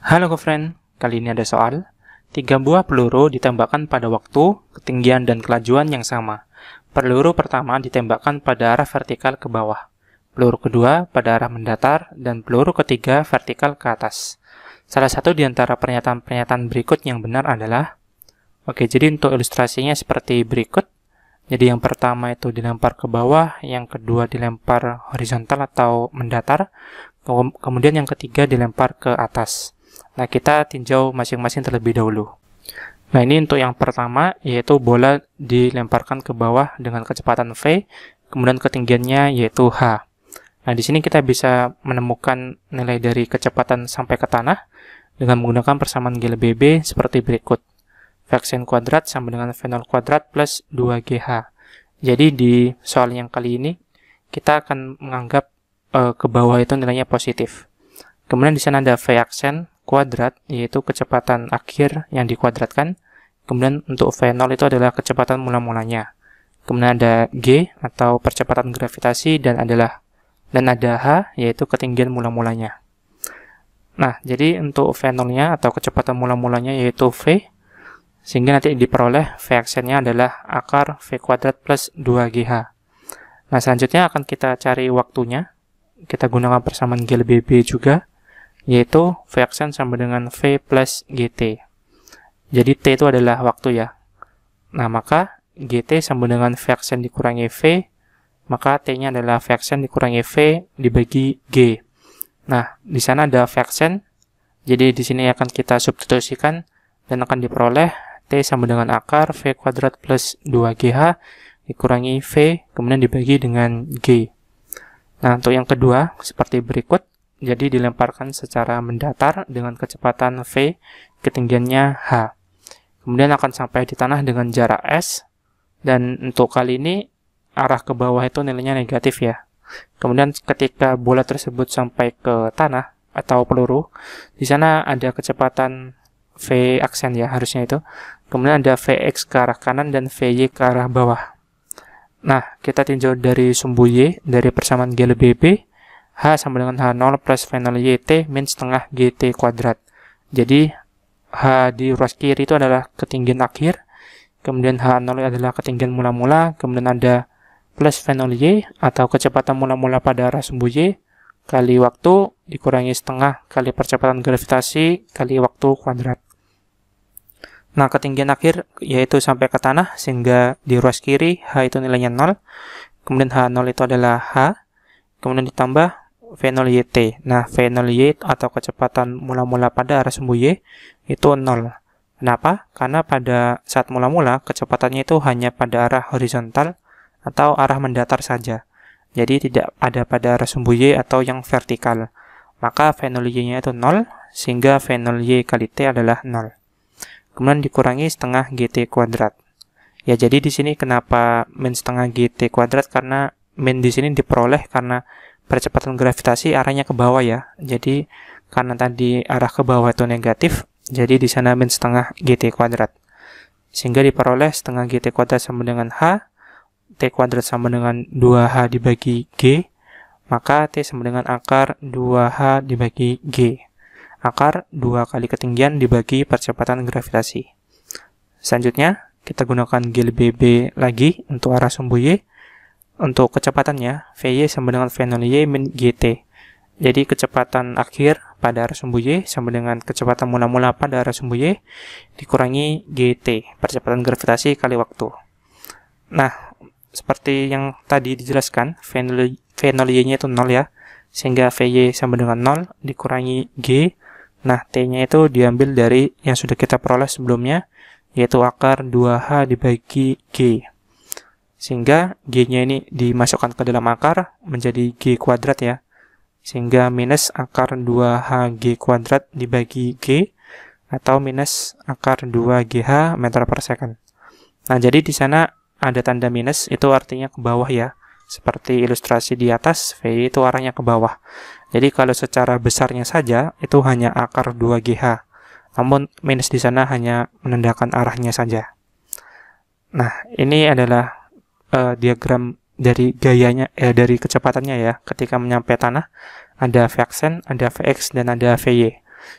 Halo friend, kali ini ada soal. Tiga buah peluru ditembakkan pada waktu, ketinggian, dan kelajuan yang sama. Peluru pertama ditembakkan pada arah vertikal ke bawah, peluru kedua pada arah mendatar, dan peluru ketiga vertikal ke atas. Salah satu di antara pernyataan-pernyataan berikut yang benar adalah Oke, jadi untuk ilustrasinya seperti berikut. Jadi yang pertama itu dilempar ke bawah, yang kedua dilempar horizontal atau mendatar, kemudian yang ketiga dilempar ke atas. Nah, kita tinjau masing-masing terlebih dahulu. Nah, ini untuk yang pertama, yaitu bola dilemparkan ke bawah dengan kecepatan V, kemudian ketinggiannya yaitu H. Nah, di sini kita bisa menemukan nilai dari kecepatan sampai ke tanah dengan menggunakan persamaan GLBB seperti berikut. Vaksin kuadrat sama dengan v V0 kuadrat plus 2GH. Jadi, di soal yang kali ini, kita akan menganggap e, ke bawah itu nilainya positif. Kemudian di sana ada V aksen, kuadrat yaitu kecepatan akhir yang dikuadratkan. Kemudian untuk V0 itu adalah kecepatan mula-mulanya. Kemudian ada G atau percepatan gravitasi dan adalah dan ada H yaitu ketinggian mula-mulanya. Nah, jadi untuk V0-nya atau kecepatan mula-mulanya yaitu V sehingga nanti diperoleh V aksennya adalah akar V kuadrat plus 2GH. Nah, selanjutnya akan kita cari waktunya. Kita gunakan persamaan GLBB juga yaitu V sama dengan V plus GT. Jadi T itu adalah waktu ya. Nah, maka GT sama dengan V dikurangi V, maka T-nya adalah V dikurangi V dibagi G. Nah, di sana ada V jadi di sini akan kita substitusikan dan akan diperoleh T sama dengan akar V kuadrat plus 2GH dikurangi V, kemudian dibagi dengan G. Nah, untuk yang kedua, seperti berikut jadi dilemparkan secara mendatar dengan kecepatan V, ketinggiannya H. Kemudian akan sampai di tanah dengan jarak S, dan untuk kali ini arah ke bawah itu nilainya negatif ya. Kemudian ketika bola tersebut sampai ke tanah atau peluru, di sana ada kecepatan V aksen ya harusnya itu. Kemudian ada Vx ke arah kanan dan Vy ke arah bawah. Nah, kita tinjau dari sumbu Y dari persamaan G lebih B H sama dengan H0 plus final YT min setengah GT kuadrat. Jadi H di ruas kiri itu adalah ketinggian akhir, kemudian H0 adalah ketinggian mula-mula, kemudian ada plus final Y atau kecepatan mula-mula pada arah sumbu Y kali waktu dikurangi setengah kali percepatan gravitasi kali waktu kuadrat. Nah, ketinggian akhir yaitu sampai ke tanah sehingga di ruas kiri H itu nilainya 0. Kemudian H0 itu adalah H. Kemudian ditambah fenol YT. Nah, fenol Y atau kecepatan mula-mula pada arah sumbu Y itu 0. Kenapa? Karena pada saat mula-mula kecepatannya itu hanya pada arah horizontal atau arah mendatar saja. Jadi tidak ada pada arah sumbu Y atau yang vertikal. Maka fenol Y-nya itu 0, sehingga fenol Y kali T adalah 0. Kemudian dikurangi setengah GT kuadrat. Ya, jadi di sini kenapa min setengah GT kuadrat? Karena min di sini diperoleh karena percepatan gravitasi arahnya ke bawah ya. Jadi karena tadi arah ke bawah itu negatif, jadi di sana min setengah GT kuadrat. Sehingga diperoleh setengah GT kuadrat sama dengan H, T kuadrat sama dengan 2H dibagi G, maka T sama dengan akar 2H dibagi G. Akar 2 kali ketinggian dibagi percepatan gravitasi. Selanjutnya, kita gunakan GLBB lagi untuk arah sumbu Y untuk kecepatannya, VY sama dengan V0 Y min GT. Jadi kecepatan akhir pada arah sumbu Y sama dengan kecepatan mula-mula pada arah sumbu Y dikurangi GT, percepatan gravitasi kali waktu. Nah, seperti yang tadi dijelaskan, V0, V0 Y-nya itu 0 ya, sehingga VY sama dengan 0 dikurangi G. Nah, T-nya itu diambil dari yang sudah kita peroleh sebelumnya, yaitu akar 2H dibagi G. Sehingga G-nya ini dimasukkan ke dalam akar menjadi G kuadrat ya. Sehingga minus akar 2HG kuadrat dibagi G atau minus akar 2GH meter per second. Nah, jadi di sana ada tanda minus, itu artinya ke bawah ya. Seperti ilustrasi di atas, V itu arahnya ke bawah. Jadi kalau secara besarnya saja, itu hanya akar 2GH. Namun minus di sana hanya menandakan arahnya saja. Nah, ini adalah uh, diagram dari gayanya eh, dari kecepatannya ya ketika menyampai tanah ada Vxn, ada Vx dan ada Vy.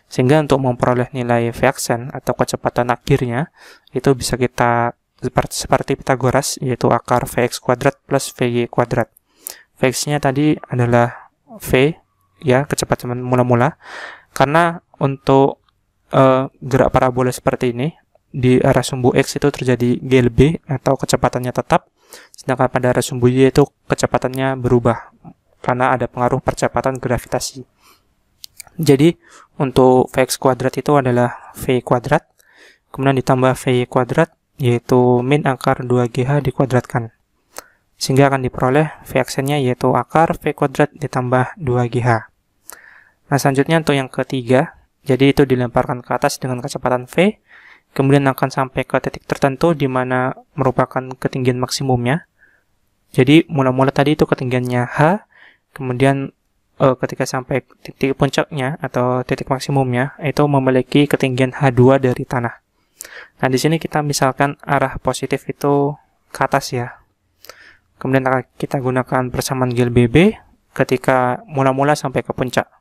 Sehingga untuk memperoleh nilai Vxn atau kecepatan akhirnya itu bisa kita seperti, seperti Pitagoras yaitu akar Vx kuadrat plus Vy kuadrat. Vx-nya tadi adalah V ya kecepatan mula-mula karena untuk uh, gerak parabola seperti ini di arah sumbu X itu terjadi GLB atau kecepatannya tetap, sedangkan pada arah sumbu Y itu kecepatannya berubah karena ada pengaruh percepatan gravitasi. Jadi untuk Vx kuadrat itu adalah V kuadrat, kemudian ditambah V kuadrat yaitu min akar 2GH dikuadratkan. Sehingga akan diperoleh V nya yaitu akar V kuadrat ditambah 2GH. Nah selanjutnya untuk yang ketiga, jadi itu dilemparkan ke atas dengan kecepatan V, kemudian akan sampai ke titik tertentu di mana merupakan ketinggian maksimumnya. Jadi mula-mula tadi itu ketinggiannya H, kemudian eh, ketika sampai titik puncaknya atau titik maksimumnya itu memiliki ketinggian H2 dari tanah. Nah, di sini kita misalkan arah positif itu ke atas ya. Kemudian kita gunakan persamaan GLBB ketika mula-mula sampai ke puncak.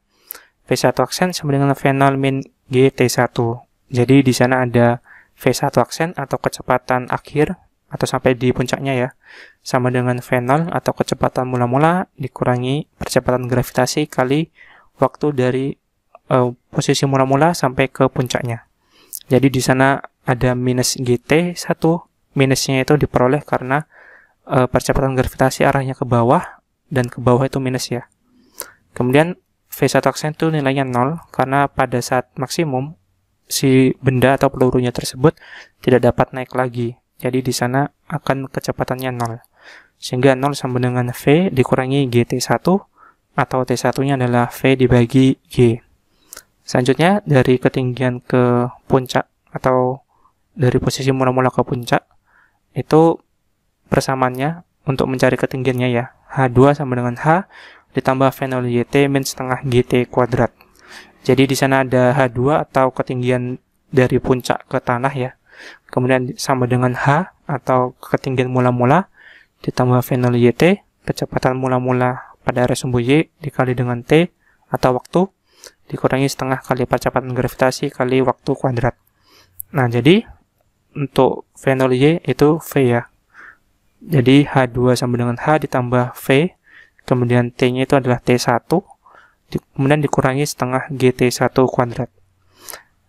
V1 aksen sama dengan V0 min GT1 jadi di sana ada V1 aksen atau kecepatan akhir atau sampai di puncaknya ya. Sama dengan V0 atau kecepatan mula-mula dikurangi percepatan gravitasi kali waktu dari uh, posisi mula-mula sampai ke puncaknya. Jadi di sana ada minus GT 1, minusnya itu diperoleh karena uh, percepatan gravitasi arahnya ke bawah dan ke bawah itu minus ya. Kemudian V1 aksen itu nilainya 0 karena pada saat maksimum si benda atau pelurunya tersebut tidak dapat naik lagi. Jadi di sana akan kecepatannya 0. Sehingga 0 sama dengan V dikurangi GT1 atau T1-nya adalah V dibagi G. Selanjutnya dari ketinggian ke puncak atau dari posisi mula-mula ke puncak itu persamaannya untuk mencari ketinggiannya ya. H2 sama dengan H ditambah V0 YT min setengah GT kuadrat. Jadi di sana ada H2 atau ketinggian dari puncak ke tanah ya. Kemudian sama dengan H atau ketinggian mula-mula ditambah V0 YT, kecepatan mula-mula pada area sumbu Y dikali dengan T atau waktu dikurangi setengah kali percepatan gravitasi kali waktu kuadrat. Nah, jadi untuk V0 Y itu V ya. Jadi H2 sama dengan H ditambah V, kemudian T-nya itu adalah T1, kemudian dikurangi setengah g t 1 kuadrat.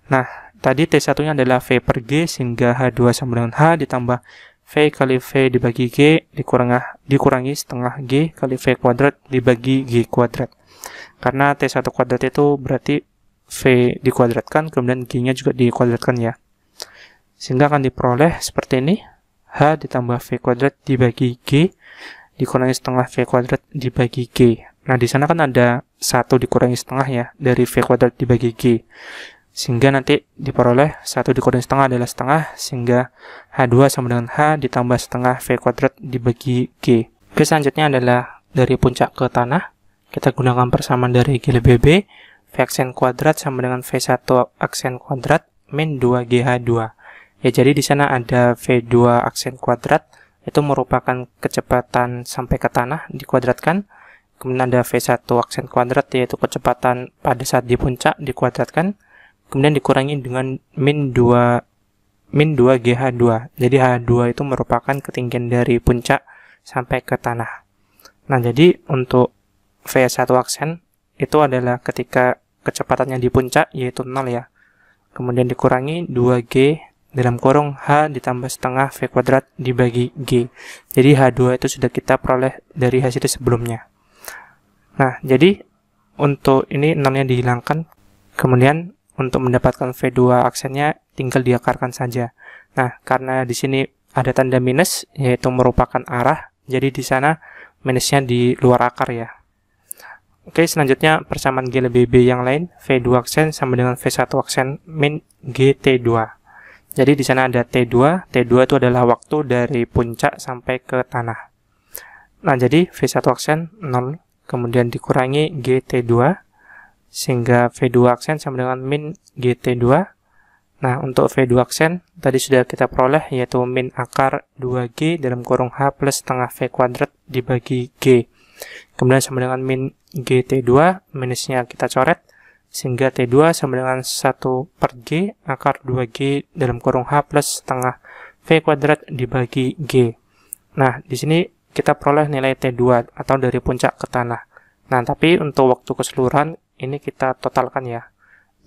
Nah, tadi T1-nya adalah V per G sehingga H2 sama dengan H ditambah V kali V dibagi G dikurangi, dikurangi setengah G kali V kuadrat dibagi G kuadrat. Karena T1 kuadrat itu berarti V dikuadratkan, kemudian G-nya juga dikuadratkan ya. Sehingga akan diperoleh seperti ini, H ditambah V kuadrat dibagi G, dikurangi setengah V kuadrat dibagi G. Nah, di sana kan ada satu dikurangi setengah ya dari V kuadrat dibagi G. Sehingga nanti diperoleh satu dikurangi setengah adalah setengah, sehingga H2 sama dengan H ditambah setengah V kuadrat dibagi G. Oke, selanjutnya adalah dari puncak ke tanah. Kita gunakan persamaan dari G lebih B. V aksen kuadrat sama dengan V1 aksen kuadrat min 2GH2. Ya, jadi di sana ada V2 aksen kuadrat, itu merupakan kecepatan sampai ke tanah dikuadratkan kemudian ada V1 aksen kuadrat yaitu kecepatan pada saat di puncak dikuadratkan kemudian dikurangi dengan min 2 min 2 GH2 jadi H2 itu merupakan ketinggian dari puncak sampai ke tanah nah jadi untuk V1 aksen itu adalah ketika kecepatannya di puncak yaitu 0 ya kemudian dikurangi 2G dalam kurung H ditambah setengah V kuadrat dibagi G. Jadi H2 itu sudah kita peroleh dari hasil sebelumnya. Nah, jadi untuk ini nolnya nya dihilangkan. Kemudian untuk mendapatkan V2 aksennya tinggal diakarkan saja. Nah, karena di sini ada tanda minus yaitu merupakan arah, jadi di sana minusnya di luar akar ya. Oke, selanjutnya persamaan G lebih B yang lain, V2 aksen sama dengan V1 aksen min GT2. Jadi di sana ada T2, T2 itu adalah waktu dari puncak sampai ke tanah. Nah, jadi V1 aksen 0, kemudian dikurangi GT2 sehingga V2 aksen sama dengan min GT2 nah untuk V2 aksen tadi sudah kita peroleh yaitu min akar 2G dalam kurung H plus setengah V kuadrat dibagi G kemudian sama dengan min GT2 minusnya kita coret sehingga T2 sama dengan 1 per G akar 2G dalam kurung H plus setengah V kuadrat dibagi G. Nah, di sini kita peroleh nilai T2 atau dari puncak ke tanah. Nah, tapi untuk waktu keseluruhan ini kita totalkan ya.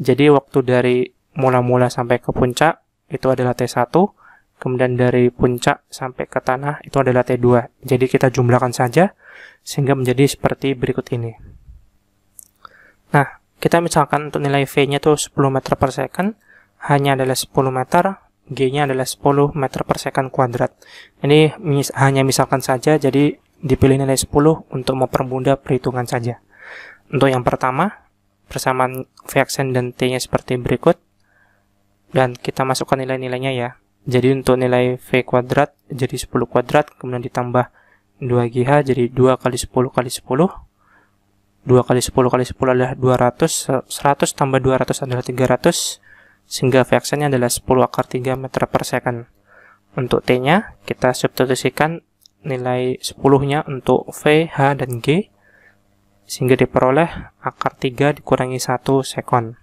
Jadi waktu dari mula-mula sampai ke puncak itu adalah T1, kemudian dari puncak sampai ke tanah itu adalah T2. Jadi kita jumlahkan saja sehingga menjadi seperti berikut ini. Nah, kita misalkan untuk nilai V-nya itu 10 meter per second, hanya adalah 10 meter, G-nya adalah 10 meter per second kuadrat. Ini mis hanya misalkan saja, jadi dipilih nilai 10 untuk mempermudah perhitungan saja. Untuk yang pertama, persamaan vaksin dan T-nya seperti berikut. Dan kita masukkan nilai-nilainya ya. Jadi untuk nilai V kuadrat jadi 10 kuadrat, kemudian ditambah 2GH jadi 2 kali 10 kali 10. 2 kali 10 kali 10 adalah 200, 100 tambah 200 adalah 300, sehingga vaksinnya adalah 10 akar 3 meter per second. Untuk T-nya, kita substitusikan nilai 10-nya untuk V, H, dan G, sehingga diperoleh akar 3 dikurangi 1 second.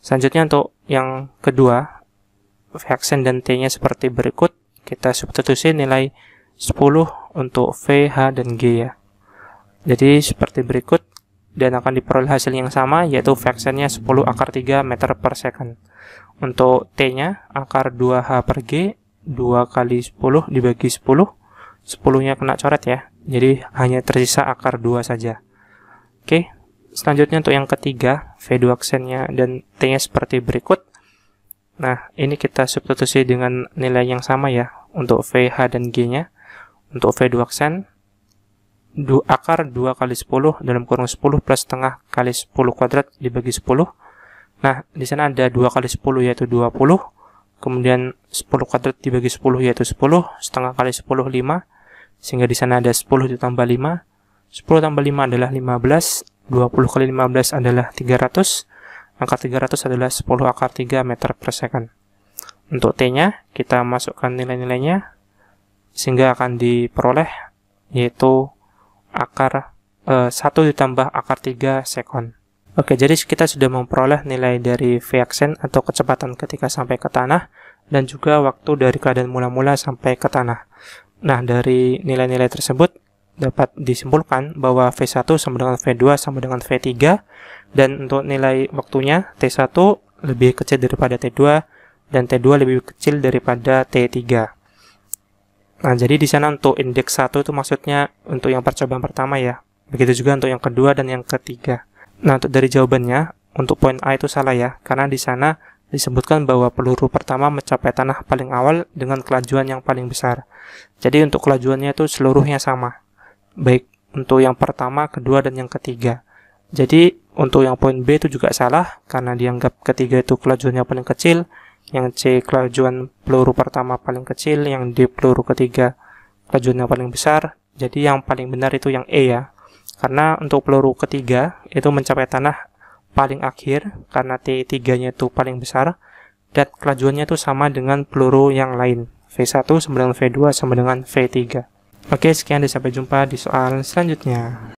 Selanjutnya untuk yang kedua, vaksin dan T-nya seperti berikut, kita substitusi nilai 10 untuk V, H, dan G ya. Jadi seperti berikut, dan akan diperoleh hasil yang sama yaitu vaksinnya 10 akar 3 meter per second. Untuk T-nya akar 2H per G 2 kali 10 dibagi 10 10-nya kena coret ya. Jadi hanya tersisa akar 2 saja. Oke, selanjutnya untuk yang ketiga V2 aksennya dan T-nya seperti berikut. Nah, ini kita substitusi dengan nilai yang sama ya untuk VH dan G-nya. Untuk V2 aksen du, akar 2 kali 10 dalam kurung 10 plus setengah kali 10 kuadrat dibagi 10. Nah, di sana ada 2 kali 10 yaitu 20. Kemudian 10 kuadrat dibagi 10 yaitu 10. Setengah kali 10, 5. Sehingga di sana ada 10 ditambah 5. 10 tambah 5 adalah 15. 20 kali 15 adalah 300. Angka 300 adalah 10 akar 3 meter per second. Untuk T-nya, kita masukkan nilai-nilainya. Sehingga akan diperoleh yaitu akar e, eh, 1 ditambah akar 3 sekon. Oke, jadi kita sudah memperoleh nilai dari VXN atau kecepatan ketika sampai ke tanah dan juga waktu dari keadaan mula-mula sampai ke tanah. Nah, dari nilai-nilai tersebut dapat disimpulkan bahwa V1 sama dengan V2 sama dengan V3 dan untuk nilai waktunya T1 lebih kecil daripada T2 dan T2 lebih kecil daripada T3. Nah, jadi di sana untuk indeks 1 itu maksudnya untuk yang percobaan pertama ya. Begitu juga untuk yang kedua dan yang ketiga. Nah, untuk dari jawabannya, untuk poin A itu salah ya, karena di sana disebutkan bahwa peluru pertama mencapai tanah paling awal dengan kelajuan yang paling besar. Jadi untuk kelajuannya itu seluruhnya sama. Baik untuk yang pertama, kedua, dan yang ketiga. Jadi untuk yang poin B itu juga salah, karena dianggap ketiga itu kelajuannya paling kecil, yang C kelajuan peluru pertama paling kecil, yang D peluru ketiga kelajuan yang paling besar. Jadi yang paling benar itu yang E ya. Karena untuk peluru ketiga itu mencapai tanah paling akhir karena T3-nya itu paling besar dan kelajuannya itu sama dengan peluru yang lain. V1 sama dengan V2 sama dengan V3. Oke, sekian dan sampai jumpa di soal selanjutnya.